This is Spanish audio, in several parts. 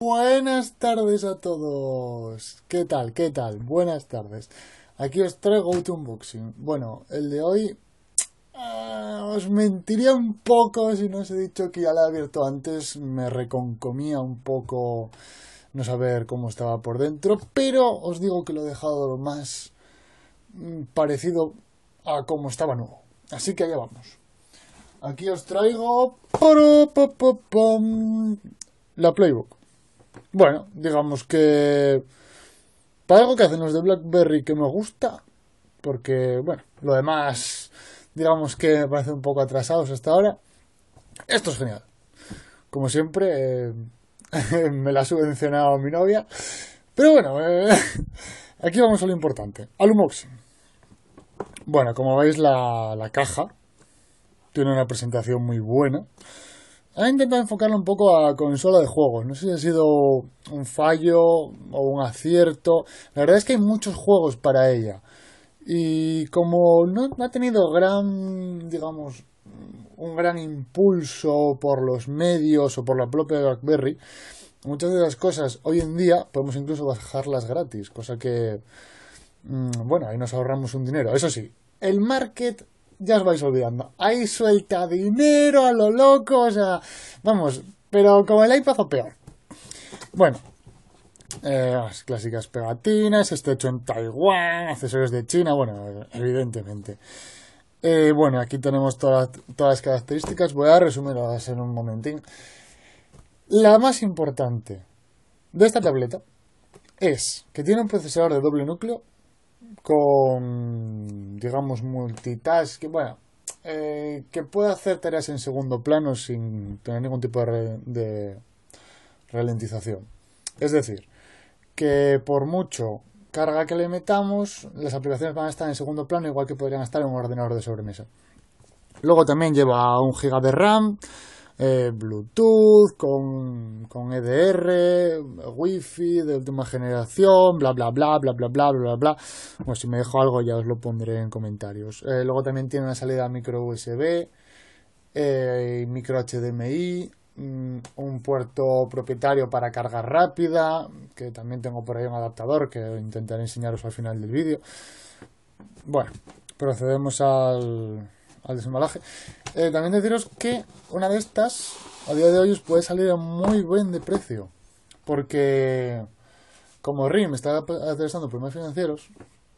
Buenas tardes a todos. ¿Qué tal? ¿Qué tal? Buenas tardes. Aquí os traigo un unboxing. Bueno, el de hoy ah, os mentiría un poco si no os he dicho que ya la he abierto antes. Me reconcomía un poco no saber cómo estaba por dentro, pero os digo que lo he dejado lo más mm, parecido a cómo estaba nuevo. Así que allá vamos. Aquí os traigo la Playbook. Bueno, digamos que para algo que hacen los de BlackBerry que me gusta, porque bueno, lo demás digamos que me parece un poco atrasados hasta ahora. Esto es genial. Como siempre, eh, me la ha subvencionado mi novia. Pero bueno, eh, aquí vamos a lo importante, al Bueno, como veis la, la caja tiene una presentación muy buena. Ha intentado enfocarlo un poco a consola de juegos. No sé si ha sido un fallo o un acierto. La verdad es que hay muchos juegos para ella. Y como no ha tenido gran, digamos, un gran impulso por los medios o por la propia BlackBerry, muchas de las cosas hoy en día podemos incluso bajarlas gratis, cosa que, mm, bueno, ahí nos ahorramos un dinero. Eso sí, el market ya os vais olvidando. Ahí suelta dinero a lo loco, o sea, vamos, pero como el iPad o peor. Bueno, eh, las clásicas pegatinas, este hecho en Taiwán, accesorios de China, bueno, evidentemente. Eh, bueno, aquí tenemos todas, todas las características, voy a resumirlas en un momentín. La más importante de esta tableta es que tiene un procesador de doble núcleo con, digamos, multitask, bueno, eh, que puede hacer tareas en segundo plano sin tener ningún tipo de, de ralentización. Es decir, que por mucho carga que le metamos, las aplicaciones van a estar en segundo plano, igual que podrían estar en un ordenador de sobremesa. Luego también lleva un giga de RAM, eh, Bluetooth, con, con EDR, Wi-Fi de última generación, bla, bla, bla, bla, bla, bla, bla, bla. Bueno, si me dejo algo ya os lo pondré en comentarios. Eh, luego también tiene una salida micro USB, eh, micro HDMI, mm, un puerto propietario para carga rápida, que también tengo por ahí un adaptador que intentaré enseñaros al final del vídeo. Bueno, procedemos al, al desembalaje. Eh, también deciros que una de estas, a día de hoy, os puede salir a muy buen de precio. Porque como RIM está atravesando problemas financieros,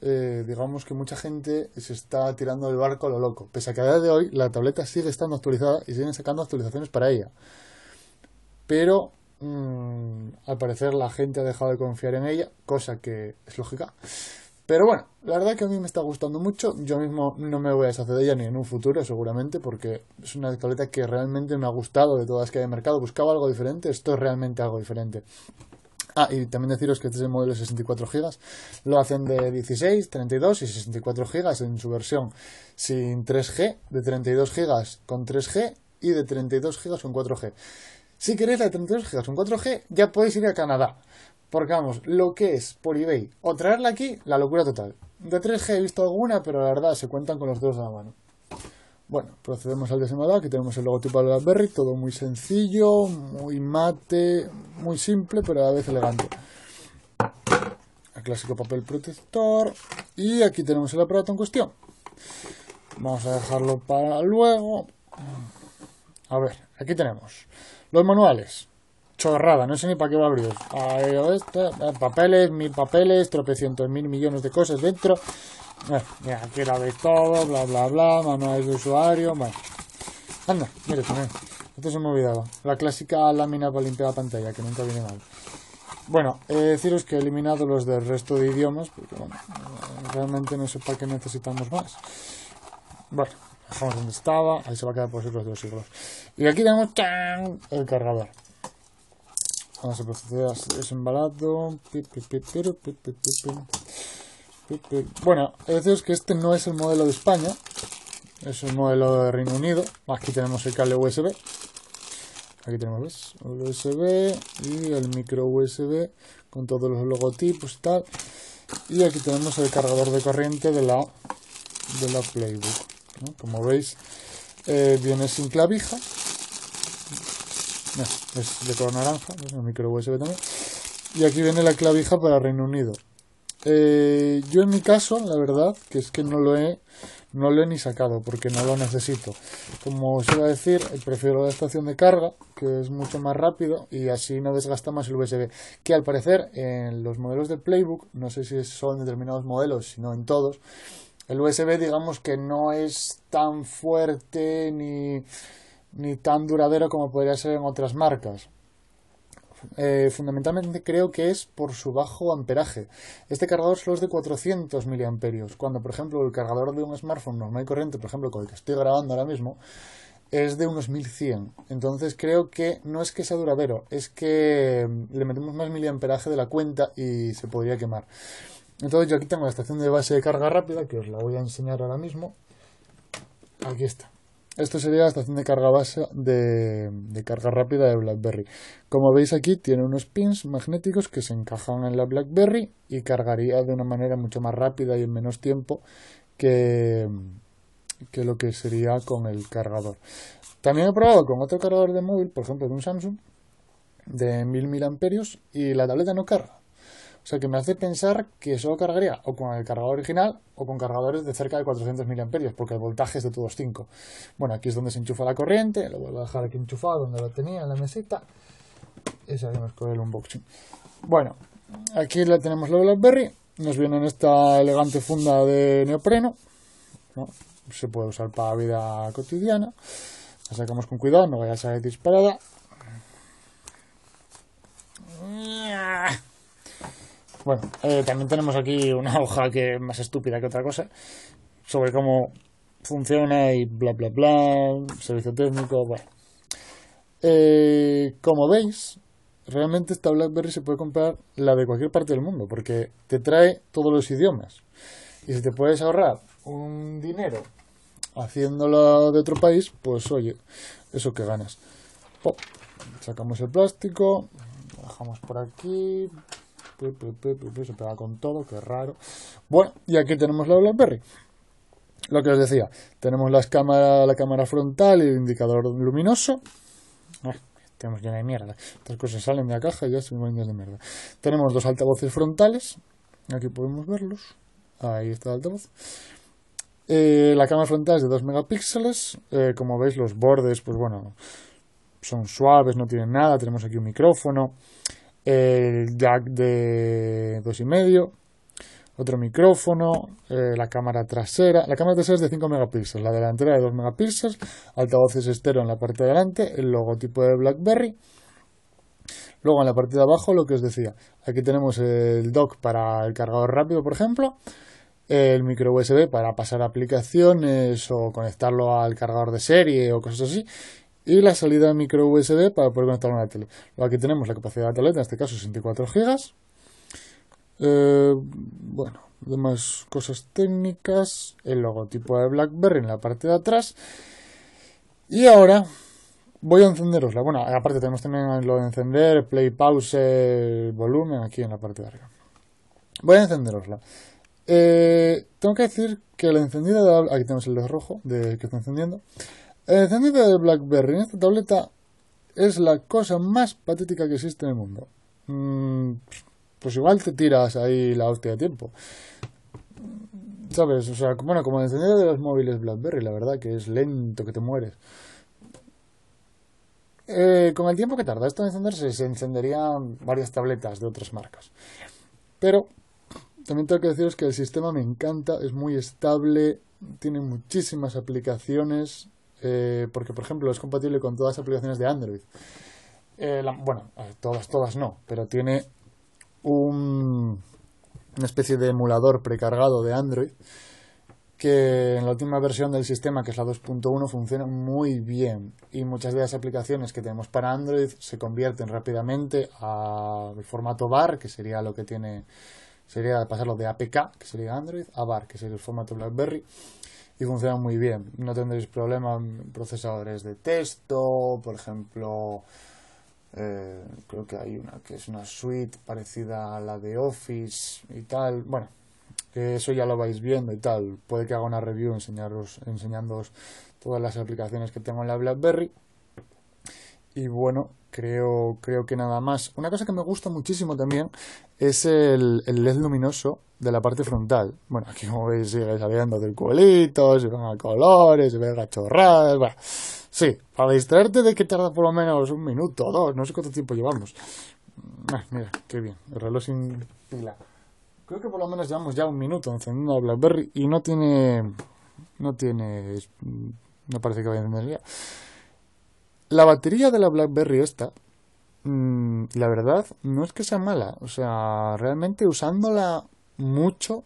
eh, digamos que mucha gente se está tirando del barco a lo loco. Pese a que a día de hoy la tableta sigue estando actualizada y siguen sacando actualizaciones para ella. Pero mm, al parecer la gente ha dejado de confiar en ella, cosa que es lógica. Pero bueno, la verdad que a mí me está gustando mucho. Yo mismo no me voy a deshacer de ella ni en un futuro, seguramente, porque es una tableta que realmente me ha gustado de todas las que hay en mercado. Buscaba algo diferente, esto es realmente algo diferente. Ah, y también deciros que este es el modelo de 64 GB. Lo hacen de 16, 32 y 64 GB en su versión sin 3G, de 32 GB con 3G y de 32 GB con 4G. Si queréis la de 32 GB con 4G, ya podéis ir a Canadá. Porque vamos, lo que es por eBay o traerla aquí, la locura total. De 3G he visto alguna, pero la verdad se cuentan con los dedos de la mano. Bueno, procedemos al desembalado. Aquí tenemos el logotipo de Berry. todo muy sencillo, muy mate, muy simple, pero a la vez elegante. El clásico papel protector. Y aquí tenemos el aparato en cuestión. Vamos a dejarlo para luego. A ver, aquí tenemos los manuales chorrada, no sé ni para qué va a abrir. papeles, mil papeles, tropecientos mil millones de cosas dentro. bueno, mira, aquí la veis todo, bla bla bla, manuales de usuario, bueno. Anda, mire también. Esto se me ha olvidado. La clásica lámina para limpiar la pantalla, que nunca viene mal. Bueno, de deciros que he eliminado los del resto de idiomas, porque bueno, realmente no sé para qué necesitamos más. Bueno, dejamos donde estaba, ahí se va a quedar por si los dos siglos. Y aquí tenemos el cargador. Vamos a proceder a desembalado. Bueno, es que este no es el modelo de España, es un modelo de Reino Unido. Aquí tenemos el cable USB. Aquí tenemos el USB y el micro USB con todos los logotipos y tal. Y aquí tenemos el cargador de corriente de la, de la Playbook. Como veis, eh, viene sin clavija es pues, de color naranja, es un micro USB también. Y aquí viene la clavija para Reino Unido. Eh, yo en mi caso, la verdad, que es que no lo he no lo he ni sacado porque no lo necesito. Como os iba a decir, prefiero la estación de carga, que es mucho más rápido y así no desgasta más el USB. Que al parecer en los modelos de Playbook, no sé si son determinados modelos, sino en todos, el USB digamos que no es tan fuerte ni ni tan duradero como podría ser en otras marcas. Eh, fundamentalmente creo que es por su bajo amperaje. Este cargador solo es de 400 miliamperios, cuando por ejemplo el cargador de un smartphone normal y corriente, por ejemplo con el que estoy grabando ahora mismo, es de unos 1100. Entonces creo que no es que sea duradero, es que mm, le metemos más miliamperaje de la cuenta y se podría quemar. Entonces yo aquí tengo la estación de base de carga rápida, que os la voy a enseñar ahora mismo. Aquí está. Esto sería la estación de carga base de, carga rápida de BlackBerry. Como veis aquí, tiene unos pins magnéticos que se encajan en la BlackBerry y cargaría de una manera mucho más rápida y en menos tiempo que, que lo que sería con el cargador. También he probado con otro cargador de móvil, por ejemplo de un Samsung, de 1000 mAh y la tableta no carga. O sea que me hace pensar que solo cargaría o con el cargador original o con cargadores de cerca de 400 mAh, porque el voltaje es de todos 5. Bueno, aquí es donde se enchufa la corriente, lo vuelvo a dejar aquí enchufado donde lo tenía en la mesita. Y salimos con el unboxing. Bueno, aquí la tenemos la BlackBerry. Nos viene en esta elegante funda de neopreno. Se puede usar para vida cotidiana. La sacamos con cuidado, no vaya a salir disparada. Bueno, eh, también tenemos aquí una hoja que es más estúpida que otra cosa sobre cómo funciona y bla bla bla, servicio técnico, bueno. Eh, como veis, realmente esta BlackBerry se puede comprar la de cualquier parte del mundo porque te trae todos los idiomas. Y si te puedes ahorrar un dinero haciéndolo de otro país, pues oye, eso que ganas. sacamos el plástico, lo dejamos por aquí, se pega con todo, qué raro. Bueno, y aquí tenemos la BlackBerry. Lo que os decía, tenemos las cámara, la cámara frontal y el indicador luminoso. Ah, tenemos llena de mierda. Estas cosas salen de la caja y ya se me de mierda. Tenemos dos altavoces frontales. Aquí podemos verlos. Ahí está el altavoz. Eh, la cámara frontal es de 2 megapíxeles. Eh, como veis, los bordes, pues bueno, son suaves, no tienen nada. Tenemos aquí un micrófono el jack de 2,5, otro micrófono, eh, la cámara trasera. La cámara trasera es de 5 megapíxeles, la delantera de 2 megapíxeles, altavoces estero en la parte de delante, el logotipo de BlackBerry. Luego en la parte de abajo lo que os decía, aquí tenemos el dock para el cargador rápido, por ejemplo, el micro USB para pasar aplicaciones o conectarlo al cargador de serie o cosas así, y la salida micro USB para poder conectar una tele. Aquí tenemos la capacidad de la tele en este caso 64 GB. Eh, bueno, demás cosas técnicas, el logotipo de BlackBerry en la parte de atrás. Y ahora voy a encenderosla. Bueno, aparte tenemos también lo de encender, play, pause, volumen aquí en la parte de arriba. Voy a encenderosla. Eh, tengo que decir que la encendida de... Aquí tenemos el de rojo de que está encendiendo. El encendido de BlackBerry en esta tableta es la cosa más patética que existe en el mundo. Mm, pues igual te tiras ahí la hostia de tiempo. ¿Sabes? O sea, bueno, como el encendido de los móviles BlackBerry, la verdad que es lento, que te mueres. Eh, con el tiempo que tarda esto en encenderse, se encenderían varias tabletas de otras marcas. Pero también tengo que deciros que el sistema me encanta, es muy estable, tiene muchísimas aplicaciones, eh, porque por ejemplo es compatible con todas las aplicaciones de Android. Eh, bueno, todas, todas no, pero tiene una especie de emulador precargado de Android que en la última versión del sistema, que es la 2.1, funciona muy bien y muchas de las aplicaciones que tenemos para Android se convierten rápidamente al formato BAR, que sería lo que tiene, sería pasarlo de APK, que sería Android, a BAR, que sería el formato BlackBerry y funciona muy bien. No tendréis problemas procesadores de texto, por ejemplo, eh, creo que hay una que es una suite parecida a la de Office y tal. Bueno, eso ya lo vais viendo y tal. Puede que haga una review enseñaros, enseñándoos todas las aplicaciones que tengo en la BlackBerry. Y bueno, creo, creo que nada más. Una cosa que me gusta muchísimo también es el LED luminoso de la parte frontal. Bueno, aquí como veis sigue saliendo del culito. se ven a colores, se ven a bueno. Sí, para distraerte de que tarda por lo menos un minuto o dos, no sé cuánto tiempo llevamos. Mm, ah, mira, qué bien, el reloj sin pila. Creo que por lo menos llevamos ya un minuto encendiendo la BlackBerry y no tiene... no tiene... no parece que vaya a encender La batería de la BlackBerry esta, mm, la verdad, no es que sea mala. O sea, realmente usándola mucho,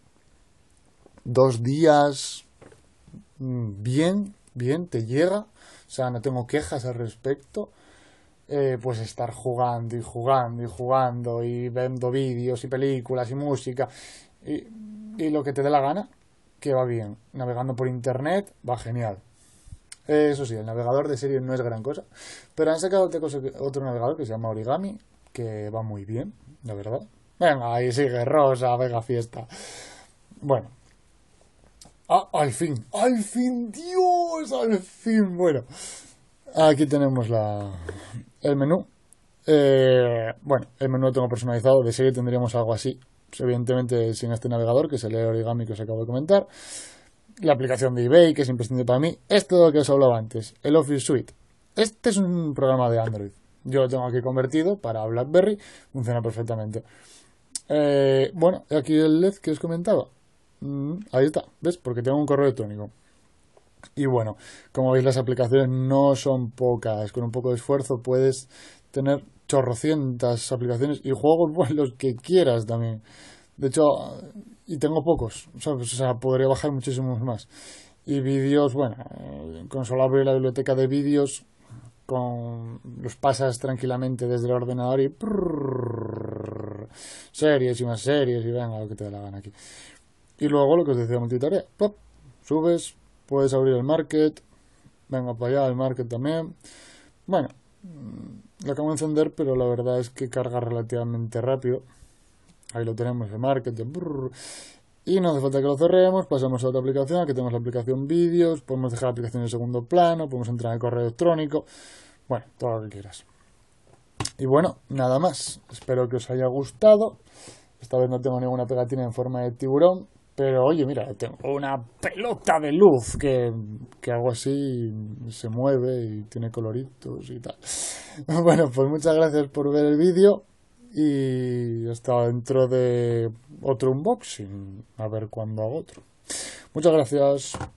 dos días mm, bien, bien, te llega, o sea, no tengo quejas al respecto. Eh, pues estar jugando y jugando y jugando y viendo vídeos y películas y música y, lo que te dé la gana, que va bien. Navegando por internet va genial. eso sí, el navegador de serie no es gran cosa, pero han sacado otro navegador que se llama Origami, que va muy bien, la verdad. Venga, ahí sigue Rosa, venga fiesta. Bueno. Ah, al fin, al fin, Dios, al fin. Bueno, aquí tenemos la, el menú. Eh, bueno, el menú lo tengo personalizado. De serie tendríamos algo así. Evidentemente sin este navegador, que es el origami que os acabo de comentar. La aplicación de eBay, que es imprescindible para mí. Esto de lo que os hablaba antes, el Office Suite. Este es un programa de Android. Yo lo tengo aquí convertido para BlackBerry. Funciona perfectamente. Eh, bueno, aquí el LED que os comentaba. Mm, ahí está, ¿ves? Porque tengo un correo electrónico. Y bueno, como veis las aplicaciones no son pocas. Con un poco de esfuerzo puedes tener chorrocientas aplicaciones y juegos pues los que quieras también. De hecho, y tengo pocos, O sea, podría bajar muchísimos más. Y vídeos, bueno, eh, Consolable la biblioteca de vídeos con los pasas tranquilamente desde el ordenador y series y más series y venga lo que te dé la gana aquí. Y luego lo que os decía multitarea, pop, subes, puedes abrir el market, venga para allá el market también. Bueno, lo acabo de encender, pero la verdad es que carga relativamente rápido. Ahí lo tenemos, el market y no hace falta que lo cerremos, pasamos a otra aplicación, aquí tenemos la aplicación vídeos, podemos dejar la aplicación en segundo plano, podemos entrar en correo electrónico, bueno, todo lo que quieras. Y bueno, nada más, espero que os haya gustado, esta vez no tengo ninguna pegatina en forma de tiburón, pero oye, mira, tengo una pelota de luz que, que hago así, y se mueve y tiene coloritos y tal. Bueno, pues muchas gracias por ver el vídeo y está dentro de otro unboxing. A ver cuándo hago otro. Muchas gracias.